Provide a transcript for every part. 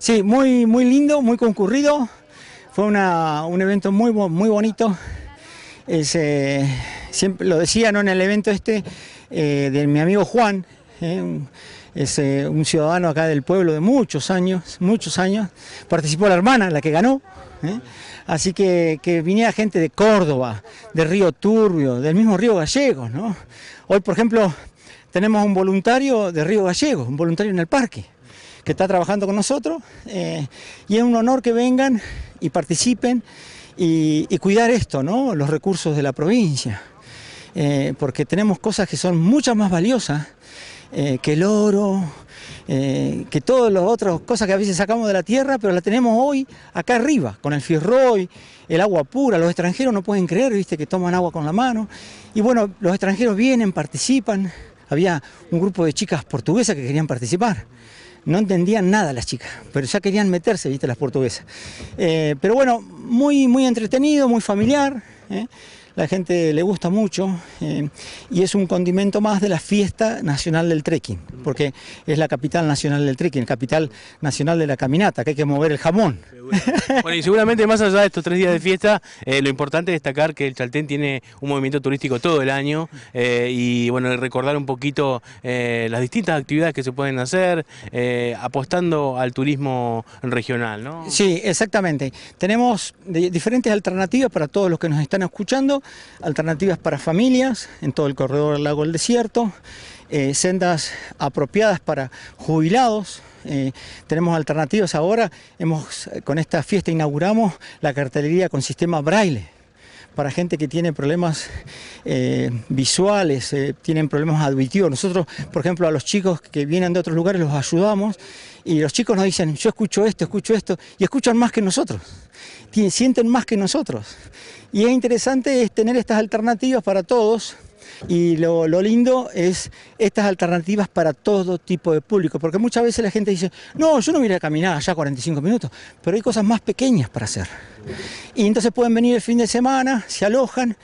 Sí, muy, muy lindo, muy concurrido. Fue un evento muy, muy bonito. Eh, siempre lo decía ¿no? en el evento este eh, de mi amigo Juan, eh, es un ciudadano acá del pueblo de muchos años, muchos años. Participó la hermana, la que ganó. Así que, que viniera gente de Córdoba, de Río Turbio, del mismo Río Gallegos. Hoy, por ejemplo, tenemos un voluntario de Río Gallegos, un voluntario en el parque que está trabajando con nosotros eh, y es un honor que vengan y participen y, cuidar esto, ¿no? los recursos de la provincia, eh, porque tenemos cosas que son muchas más valiosas eh, que el oro, que todas las otras cosas que a veces sacamos de la tierra, pero la tenemos hoy acá arriba, con el fierroy, el agua pura. Los extranjeros no pueden creer, viste, que toman agua con la mano. Y bueno, los extranjeros vienen, participan. Había un grupo de chicas portuguesas que querían participar no entendían nada las chicas, pero ya querían meterse, viste, las portuguesas. Eh, pero bueno, muy, muy entretenido, muy familiar. ¿eh? la gente le gusta mucho eh, y es un condimento más de la fiesta nacional del trekking, porque es la capital nacional del trekking, capital nacional de la caminata, que hay que mover el jamón. Bueno, y seguramente más allá de estos tres días de fiesta, eh, lo importante es destacar que el Chaltén tiene un movimiento turístico todo el año eh, y bueno, recordar un poquito las distintas actividades que se pueden hacer, apostando al turismo regional, ¿no? Sí, exactamente. Tenemos diferentes alternativas para todos los que nos están escuchando alternativas para familias en todo el corredor del lago del desierto, eh, sendas apropiadas para jubilados. Eh, tenemos alternativas ahora, hemos, eh, con esta fiesta inauguramos la cartelería con sistema braille para gente que tiene problemas eh, visuales, eh, tienen problemas auditivos. Nosotros, por ejemplo, a los chicos que vienen de otros lugares los ayudamos y los chicos nos dicen, yo escucho esto, escucho esto, y escuchan más que nosotros, sienten más que nosotros. Y es interesante tener estas alternativas para todos y lo, lindo es estas alternativas para todo tipo de público, porque muchas veces la gente dice, no, yo no voy a caminar allá 45 minutos, pero hay cosas más pequeñas para hacer. Y entonces pueden venir el fin de semana, se alojan.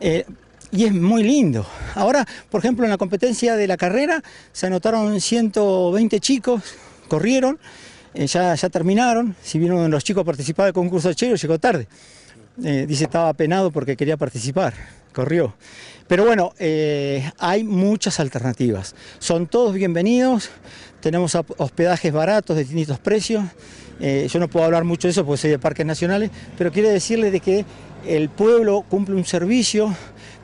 Eh, y es muy lindo. Ahora, por ejemplo, en la competencia de la carrera se anotaron 120 chicos, corrieron, eh, ya, terminaron. Si vieron los chicos participar del concurso de Chero, llegó tarde. Eh, dice estaba penado porque quería participar, corrió. Pero bueno, eh, hay muchas alternativas. Son todos bienvenidos, tenemos hospedajes baratos de distintos precios. Eh, yo no puedo hablar mucho de eso porque soy de parques nacionales, pero quiero decirles de que el pueblo cumple un servicio,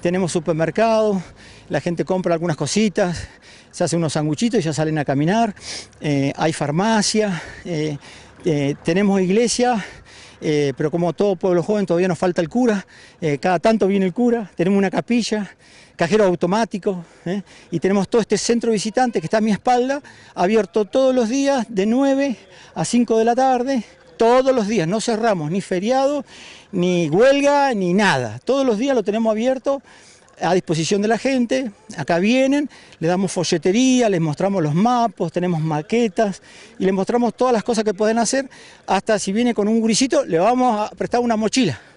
tenemos supermercado, la gente compra algunas cositas, se hace unos sanguchitos y ya salen a caminar, hay farmacia, tenemos iglesia eh, pero como todo pueblo joven todavía nos falta el cura, eh, cada tanto viene el cura, tenemos una capilla, cajero automático, eh, y tenemos todo este centro visitante que está a mi espalda, abierto todos los días de 9 a 5 de la tarde, todos los días, no cerramos, ni feriado, ni huelga, ni nada, todos los días lo tenemos abierto a disposición de la gente, acá vienen, le damos folletería, les mostramos los mapos, tenemos maquetas y les mostramos todas las cosas que pueden hacer, hasta si viene con un gurisito, le vamos a prestar una mochila.